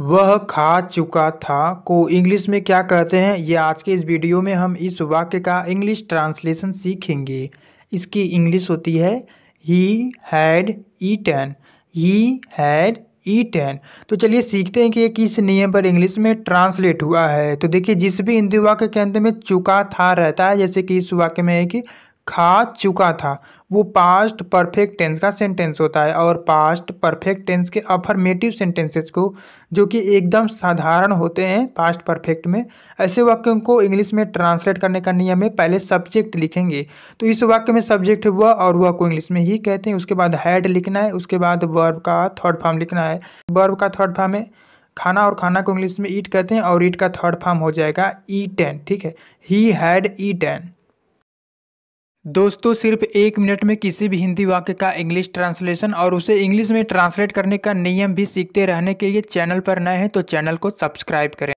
वह खा चुका था को इंग्लिश में क्या कहते हैं ये आज के इस वीडियो में हम इस वाक्य का इंग्लिश ट्रांसलेशन सीखेंगे इसकी इंग्लिश होती है he had eaten he had eaten तो चलिए सीखते हैं कि ये किस नियम पर इंग्लिश में ट्रांसलेट हुआ है तो देखिए जिस भी हिंदी वाक्य के अंत में चुका था रहता है जैसे कि इस वाक्य में है कि खा चुका था वो पास्ट परफेक्ट टेंस का सेंटेंस होता है और पास्ट परफेक्ट टेंस के अफर्मेटिव सेंटेंसेस को जो कि एकदम साधारण होते हैं पास्ट परफेक्ट में ऐसे वाक्यों को इंग्लिश में ट्रांसलेट करने का नियम है पहले सब्जेक्ट लिखेंगे तो इस वाक्य में सब्जेक्ट हुआ और वह को इंग्लिश में ही कहते हैं उसके बाद हैड लिखना है उसके बाद वर्ब का थर्ड फॉर्म लिखना है वर्ब का थर्ड फॉर्म है खाना और खाना को इंग्लिश में ईट कहते हैं और ईट का थर्ड फॉर्म हो जाएगा ई टेन ठीक है ही हैड ई टेन दोस्तों सिर्फ एक मिनट में किसी भी हिंदी वाक्य का इंग्लिश ट्रांसलेशन और उसे इंग्लिश में ट्रांसलेट करने का नियम भी सीखते रहने के लिए चैनल पर नए हैं तो चैनल को सब्सक्राइब करें